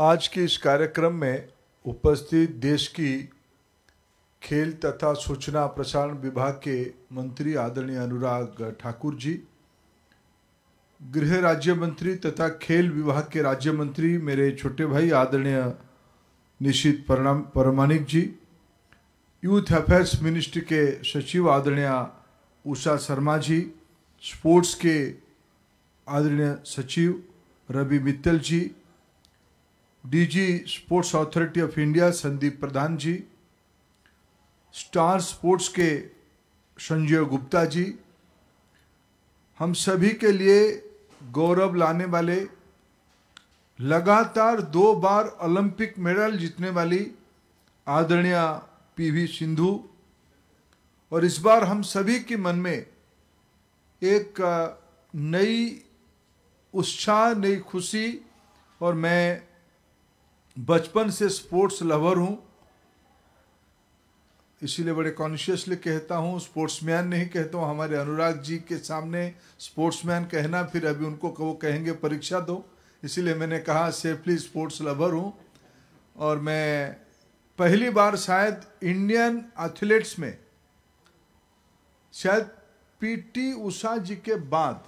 आज के इस कार्यक्रम में उपस्थित देश की खेल तथा सूचना प्रसारण विभाग के मंत्री आदरणीय अनुराग ठाकुर जी गृह राज्य मंत्री तथा खेल विभाग के राज्य मंत्री मेरे छोटे भाई आदरणीय Nishith Pramanik ji youth affairs ministry के सचिव आदरणीय उषा शर्मा जी स्पोर्ट्स के आदरणीय सचिव Ravi Mittal ji DG sports authority of India Sandeep Pradhan ji star sports के संजय गुप्ता जी हम सभी के लिए गौरव लाने वाले लगातार दो बार ओलंपिक मेडल जीतने वाली आदरणीय पीवी सिंधु और इस बार हम सभी के मन में एक नई उत्साह नई खुशी और मैं बचपन से स्पोर्ट्स लवर हूँ इसीलिए बड़े कॉन्शियसली कहता हूँ स्पोर्ट्समैन नहीं कहता हूँ हमारे अनुराग जी के सामने स्पोर्ट्समैन कहना फिर अभी उनको वो कहेंगे परीक्षा दो इसीलिए मैंने कहा सेफली स्पोर्ट्स लवर हूँ और मैं पहली बार शायद इंडियन एथलीट्स में शायद पीटी उषा जी के बाद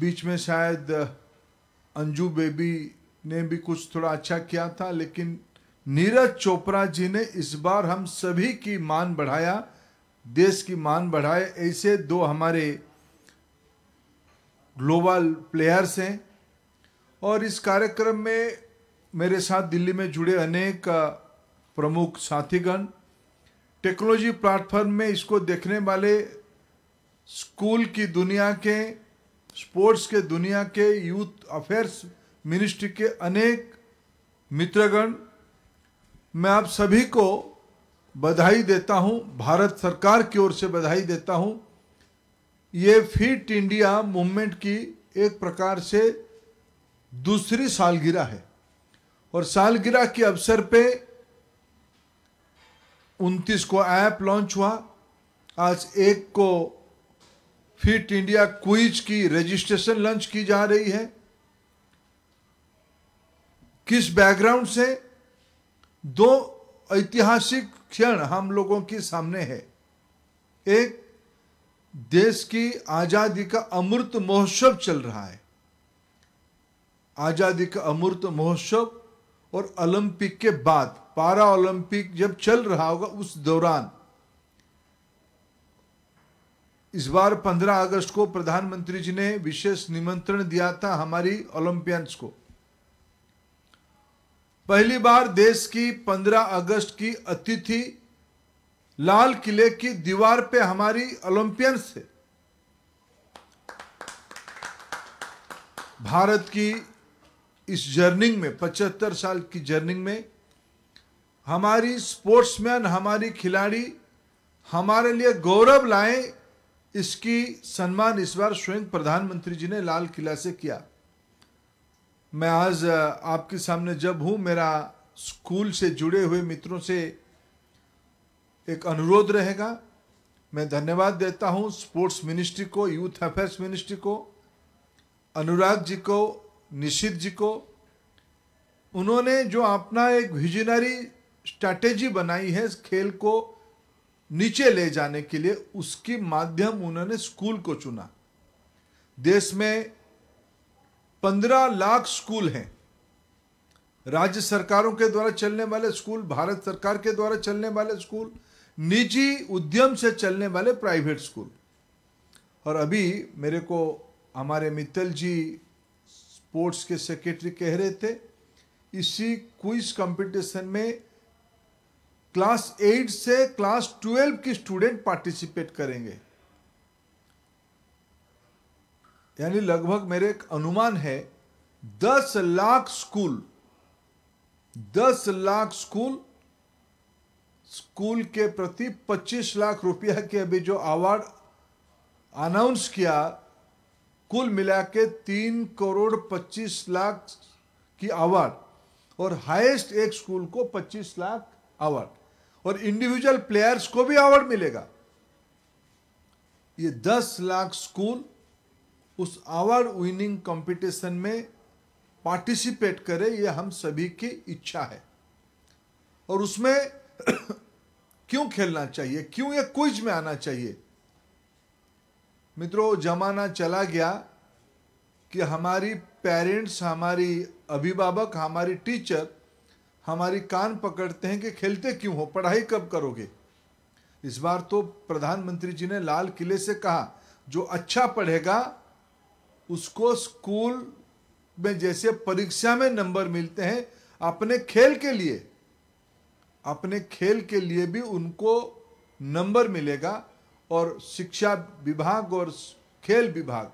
बीच में शायद अंजू बेबी ने भी कुछ थोड़ा अच्छा किया था लेकिन नीरज चोपड़ा जी ने इस बार हम सभी की मान बढ़ाया देश की मान बढ़ाए ऐसे दो हमारे ग्लोबल प्लेयर्स हैं और इस कार्यक्रम में मेरे साथ दिल्ली में जुड़े अनेक प्रमुख साथीगण टेक्नोलॉजी प्लेटफॉर्म में इसको देखने वाले स्कूल की दुनिया के स्पोर्ट्स के दुनिया के यूथ अफेयर्स मिनिस्ट्री के अनेक मित्रगण मैं आप सभी को बधाई देता हूं भारत सरकार की ओर से बधाई देता हूं ये फिट इंडिया मूवमेंट की एक प्रकार से दूसरी सालगिरह है और सालगिरह के अवसर पे 29 को ऐप लॉन्च हुआ आज एक को फिट इंडिया क्विज की रजिस्ट्रेशन लॉन्च की जा रही है किस बैकग्राउंड से दो ऐतिहासिक क्षण हम लोगों के सामने है एक देश की आज़ादी का अमृत महोत्सव चल रहा है आज़ादी का अमृत महोत्सव और ओलंपिक के बाद पारा ओलंपिक जब चल रहा होगा उस दौरान इस बार 15 अगस्त को प्रधानमंत्री जी ने विशेष निमंत्रण दिया था हमारी ओलंपियंस को पहली बार देश की 15 अगस्त की अतिथि लाल किले की दीवार पे हमारी ओलंपियंस थे भारत की इस जर्निंग में 75 साल की जर्निंग में हमारी स्पोर्ट्समैन हमारी खिलाड़ी हमारे लिए गौरव लाए इसकी सम्मान इस बार स्वयं प्रधानमंत्री जी ने लाल किला से किया मैं आज आपके सामने जब हूँ मेरा स्कूल से जुड़े हुए मित्रों से एक अनुरोध रहेगा मैं धन्यवाद देता हूँ स्पोर्ट्स मिनिस्ट्री को यूथ अफेयर्स मिनिस्ट्री को अनुराग जी को निशित जी को उन्होंने जो अपना एक विजनरी स्ट्रैटेजी बनाई है इस खेल को नीचे ले जाने के लिए उसके माध्यम उन्होंने स्कूल को चुना देश में पंद्रह लाख स्कूल हैं राज्य सरकारों के द्वारा चलने वाले स्कूल भारत सरकार के द्वारा चलने वाले स्कूल निजी उद्यम से चलने वाले प्राइवेट स्कूल और अभी मेरे को हमारे मित्तल जी स्पोर्ट्स के सेक्रेटरी कह रहे थे इसी क्विज कंपटीशन में क्लास एट से क्लास ट्वेल्व की स्टूडेंट पार्टिसिपेट करेंगे यानी लगभग मेरे एक अनुमान है दस लाख स्कूल दस लाख स्कूल स्कूल के प्रति पच्चीस लाख रुपया के अभी जो अवार्ड अनाउंस किया कुल मिला के तीन करोड़ पच्चीस लाख की अवार्ड और हाईएस्ट एक स्कूल को पच्चीस लाख अवार्ड और इंडिविजुअल प्लेयर्स को भी अवार्ड मिलेगा ये दस लाख स्कूल उस अवार्ड विनिंग कंपटीशन में पार्टिसिपेट करें यह हम सभी की इच्छा है और उसमें क्यों खेलना चाहिए क्यों यह क्विज में आना चाहिए मित्रों जमाना चला गया कि हमारी पेरेंट्स हमारी अभिभावक हमारी टीचर हमारी कान पकड़ते हैं कि खेलते क्यों हो पढ़ाई कब करोगे इस बार तो प्रधानमंत्री जी ने लाल किले से कहा जो अच्छा पढ़ेगा उसको स्कूल में जैसे परीक्षा में नंबर मिलते हैं अपने खेल के लिए अपने खेल के लिए भी उनको नंबर मिलेगा और शिक्षा विभाग और खेल विभाग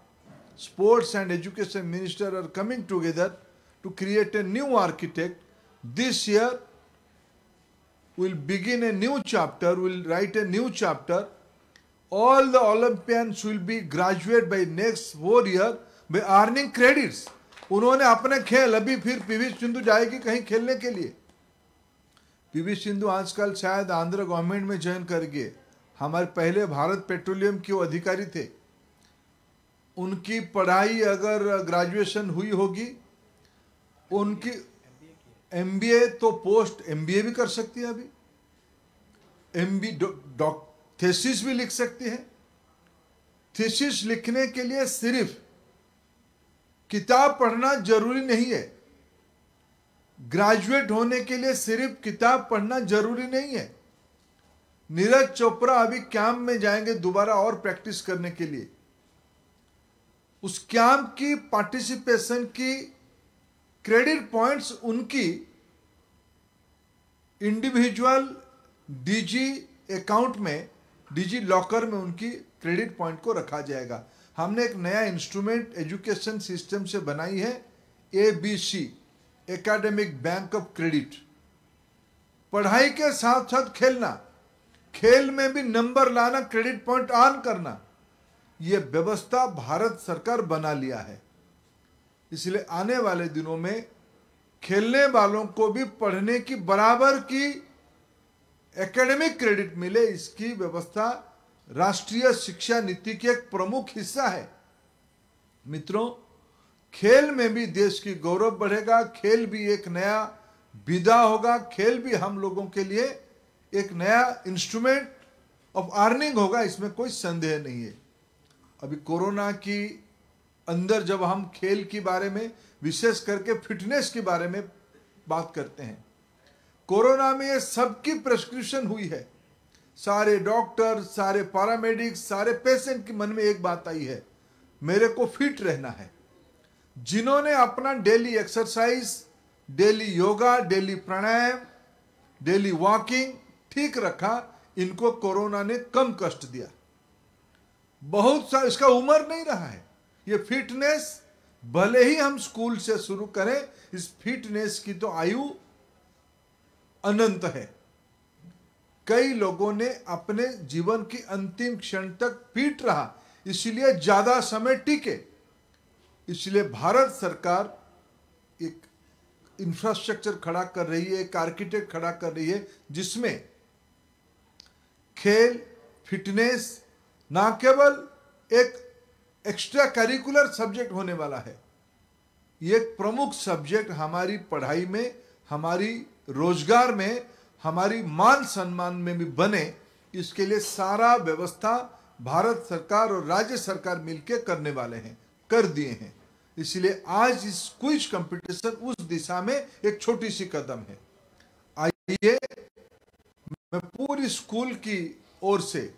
sports and education minister are coming together to create a new architect this year will begin a new chapter will write a new chapter all the Olympians will be graduate by next four year by earning credits. उन्होंने अपने खेल अभी फिर PV Sindhu जाएगी कहीं खेलने के लिए पीवी सिंधु आजकल शायद आंध्र गवर्नमेंट में ज्वाइन कर गए हमारे पहले भारत पेट्रोलियम के अधिकारी थे उनकी पढ़ाई अगर ग्रेजुएशन हुई होगी उनकी एमबीए तो पोस्ट एमबीए भी कर सकती है अभी एमबी बी डॉक्टर थेसिस भी लिख सकती है थीसिस लिखने के लिए सिर्फ किताब पढ़ना जरूरी नहीं है ग्रेजुएट होने के लिए सिर्फ किताब पढ़ना जरूरी नहीं है नीरज चोपड़ा अभी कैंप में जाएंगे दोबारा और प्रैक्टिस करने के लिए उस कैंप की पार्टिसिपेशन की क्रेडिट पॉइंट्स उनकी इंडिविजुअल डीजी अकाउंट में डिजी लॉकर में उनकी क्रेडिट पॉइंट को रखा जाएगा हमने एक नया इंस्ट्रूमेंट एजुकेशन सिस्टम से बनाई है A B C academic bank of credit पढ़ाई के साथ साथ खेलना खेल में भी नंबर लाना क्रेडिट पॉइंट ऑन करना यह व्यवस्था भारत सरकार बना लिया है इसलिए आने वाले दिनों में खेलने वालों को भी पढ़ने की बराबर की एकेडमिक क्रेडिट मिले इसकी व्यवस्था राष्ट्रीय शिक्षा नीति के एक प्रमुख हिस्सा है मित्रों खेल में भी देश की गौरव बढ़ेगा खेल भी एक नया विदा होगा खेल भी हम लोगों के लिए एक नया इंस्ट्रूमेंट ऑफ अर्निंग होगा इसमें कोई संदेह नहीं है अभी कोरोना की अंदर जब हम खेल के बारे में विशेष करके फिटनेस के बारे में बात करते हैं कोरोना में ये सबकी प्रेस्क्रिप्शन हुई है सारे डॉक्टर सारे पैरामेडिक सारे पेशेंट के मन में एक बात आई है मेरे को फिट रहना है जिन्होंने अपना daily exercise daily yoga daily pranayama daily walking ठीक रखा इनको कोरोना ने कम कष्ट दिया बहुत सा इसका उम्र नहीं रहा है ये फिटनेस भले ही हम स्कूल से शुरू करें इस फिटनेस की तो आयु अनंत है कई लोगों ने अपने जीवन की अंतिम क्षण तक पीट रहा इसलिए ज्यादा समय टिके इसलिए भारत सरकार एक इंफ्रास्ट्रक्चर खड़ा कर रही है एक आर्किटेक्ट खड़ा कर रही है जिसमें खेल फिटनेस ना केवल एक एक्स्ट्रा करिकुलर सब्जेक्ट होने वाला है ये एक प्रमुख सब्जेक्ट हमारी पढ़ाई में हमारी रोजगार में हमारी मान सम्मान में भी बने इसके लिए सारा व्यवस्था भारत सरकार और राज्य सरकार मिलकर करने वाले हैं कर दिए हैं इसलिए आज इस क्विज कंपटीशन उस दिशा में एक छोटी सी कदम है आइए मैं पूरी स्कूल की ओर से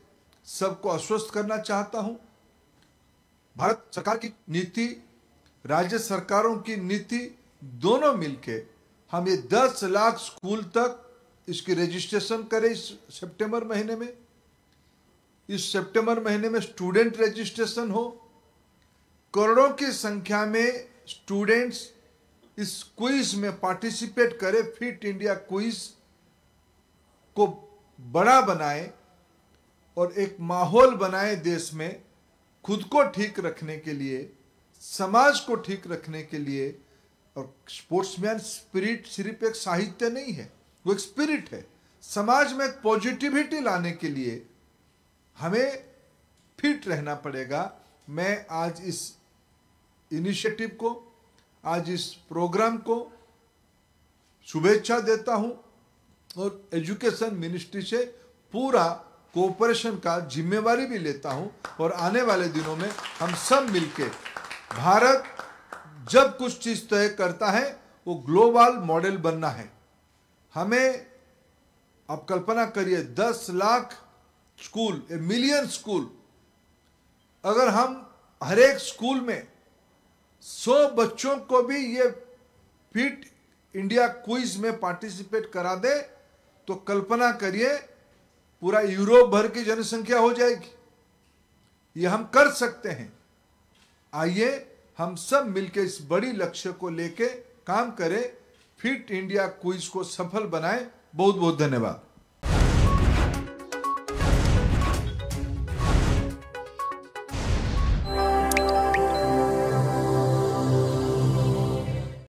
सबको आश्वस्त करना चाहता हूं भारत सरकार की नीति राज्य सरकारों की नीति दोनों मिलकर हम ये दस लाख स्कूल तक इसकी रजिस्ट्रेशन करें इस सितंबर महीने में इस सितंबर महीने में स्टूडेंट रजिस्ट्रेशन हो करोड़ों की संख्या में स्टूडेंट्स इस क्विज में पार्टिसिपेट करें फिट इंडिया क्विज को बड़ा बनाए और एक माहौल बनाए देश में खुद को ठीक रखने के लिए समाज को ठीक रखने के लिए और स्पोर्ट्समैन स्पिरिट सिर्फ एक साहित्य नहीं है वो एक स्पिरिट है समाज में एक पॉजिटिविटी लाने के लिए हमें फिट रहना पड़ेगा मैं आज इस इनिशिएटिव को आज इस प्रोग्राम को शुभेच्छा देता हूं और एजुकेशन मिनिस्ट्री से पूरा कोऑपरेशन का जिम्मेवारी भी लेता हूं और आने वाले दिनों में हम सब मिलके भारत जब कुछ चीज तय करता है वो ग्लोबल मॉडल बनना है हमें आप कल्पना करिए दस lakh school a million school अगर हम हर एक स्कूल में सौ बच्चों को भी ये फिट इंडिया क्विज में पार्टिसिपेट करा दे तो कल्पना करिए पूरा यूरोप भर की जनसंख्या हो जाएगी ये हम कर सकते हैं आइए हम सब मिलकर इस बड़ी लक्ष्य को लेके काम करें फिट इंडिया क्विज को सफल बनाएं बहुत बहुत धन्यवाद